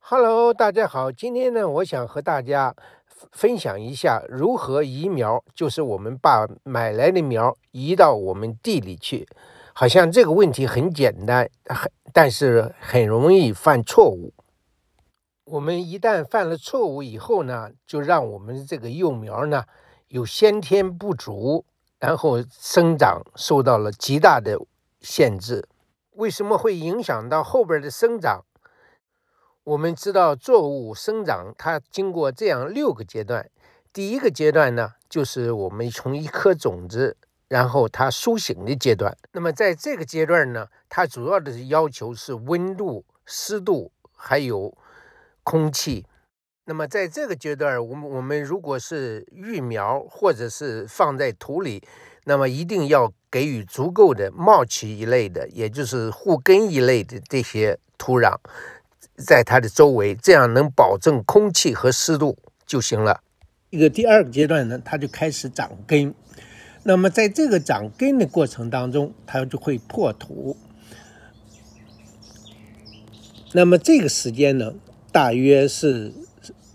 Hello，大家好，今天呢，我想和大家分享一下如何移苗，就是我们把买来的苗移到我们地里去。好像这个问题很简单，很但是很容易犯错误。我们一旦犯了错误以后呢，就让我们这个幼苗呢有先天不足，然后生长受到了极大的限制。为什么会影响到后边的生长？我们知道，作物生长它经过这样六个阶段。第一个阶段呢，就是我们从一颗种子，然后它苏醒的阶段。那么在这个阶段呢，它主要的要求是温度、湿度还有空气。那么在这个阶段，我们我们如果是育苗或者是放在土里，那么一定要给予足够的茂起一类的，也就是护根一类的这些土壤。在它的周围，这样能保证空气和湿度就行了。一个第二个阶段呢，它就开始长根。那么在这个长根的过程当中，它就会破土。那么这个时间呢，大约是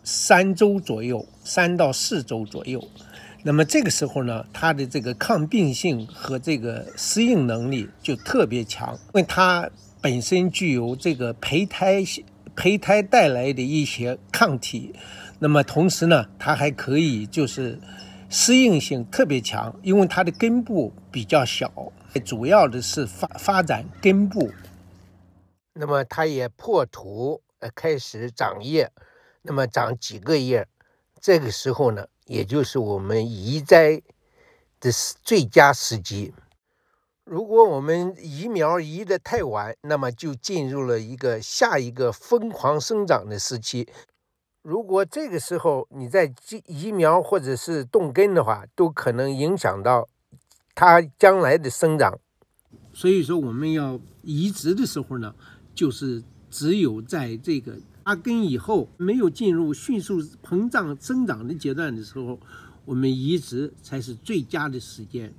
三周左右，三到四周左右。那么这个时候呢，它的这个抗病性和这个适应能力就特别强，因为它本身具有这个胚胎性。胚胎带来的一些抗体，那么同时呢，它还可以就是适应性特别强，因为它的根部比较小，主要的是发发展根部。那么它也破土，呃，开始长叶，那么长几个叶，这个时候呢，也就是我们移栽的时最佳时机。如果我们移苗移得太晚，那么就进入了一个下一个疯狂生长的时期。如果这个时候你在移苗或者是冻根的话，都可能影响到它将来的生长。所以说，我们要移植的时候呢，就是只有在这个发根以后，没有进入迅速膨胀生长的阶段的时候，我们移植才是最佳的时间。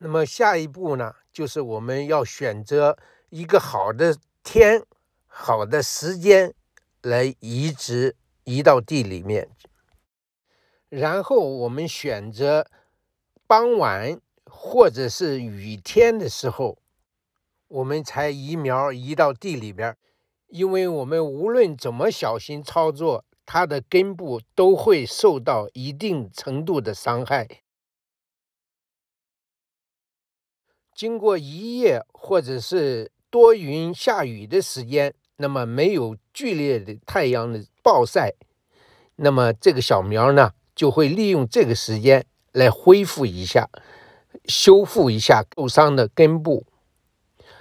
那么下一步呢，就是我们要选择一个好的天、好的时间来移植，移到地里面。然后我们选择傍晚或者是雨天的时候，我们才移苗移到地里边。因为我们无论怎么小心操作，它的根部都会受到一定程度的伤害。经过一夜，或者是多云下雨的时间，那么没有剧烈的太阳的暴晒，那么这个小苗呢就会利用这个时间来恢复一下，修复一下受伤的根部，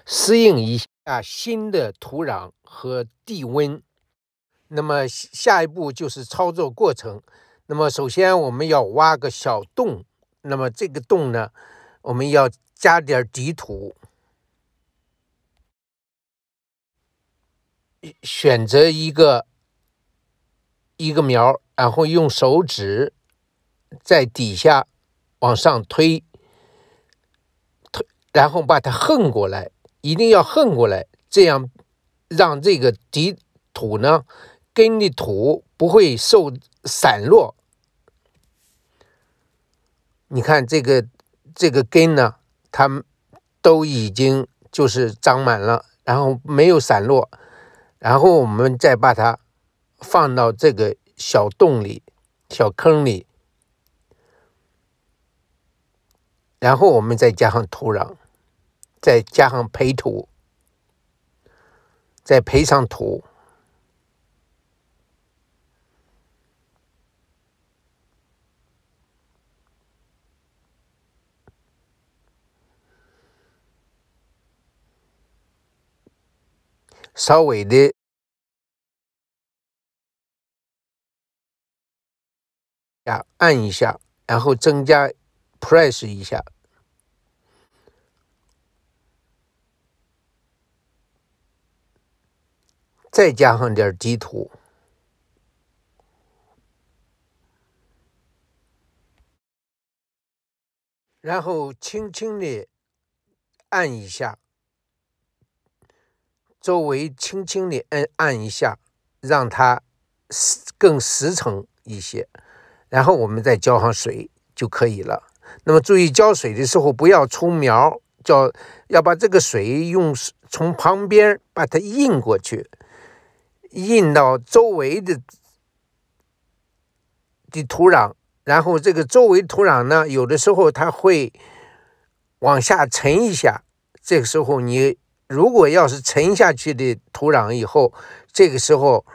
适应一下新的土壤和地温。那么下一步就是操作过程。那么首先我们要挖个小洞，那么这个洞呢？我们要加点儿底土，选择一个一个苗，然后用手指在底下往上推，推，然后把它横过来，一定要横过来，这样让这个底土呢跟的土不会受散落。你看这个。这个根呢，它都已经就是长满了，然后没有散落，然后我们再把它放到这个小洞里、小坑里，然后我们再加上土壤，再加上培土，再培上土。稍微的呀按一下，然后增加 p r e s s e 一下，再加上点泥图。然后轻轻的按一下。周围轻轻地按按一下，让它更实诚一些，然后我们再浇上水就可以了。那么注意浇水的时候不要冲苗，叫要把这个水用从旁边把它印过去，印到周围的的土壤，然后这个周围土壤呢，有的时候它会往下沉一下，这个时候你。如果要是沉下去的土壤以后，这个时候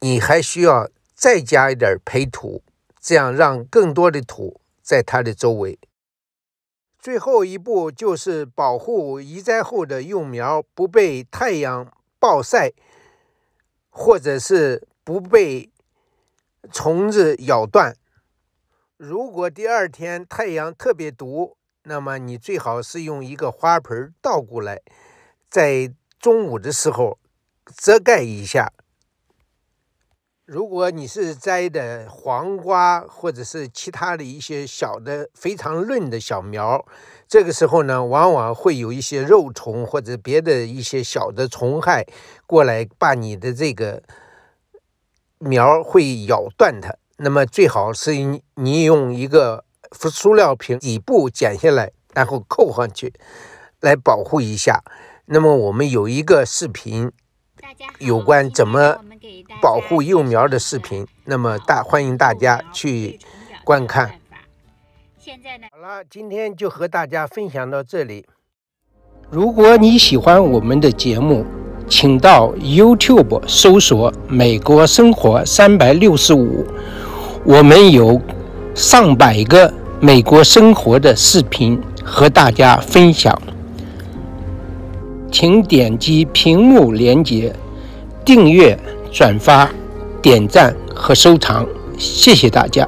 你还需要再加一点培土，这样让更多的土在它的周围。最后一步就是保护移栽后的幼苗不被太阳暴晒，或者是不被虫子咬断。如果第二天太阳特别毒。那么你最好是用一个花盆倒过来，在中午的时候遮盖一下。如果你是栽的黄瓜或者是其他的一些小的非常嫩的小苗，这个时候呢，往往会有一些肉虫或者别的一些小的虫害过来把你的这个苗会咬断它。那么最好是你用一个。塑料瓶底部剪下来，然后扣上去，来保护一下。那么我们有一个视频，有关怎么保护幼苗的视频。那么大欢迎大家去观看。现在呢，好了，今天就和大家分享到这里。如果你喜欢我们的节目，请到 YouTube 搜索“美国生活三百六十五”。我们有上百个。美国生活的视频和大家分享，请点击屏幕连接，订阅、转发、点赞和收藏，谢谢大家。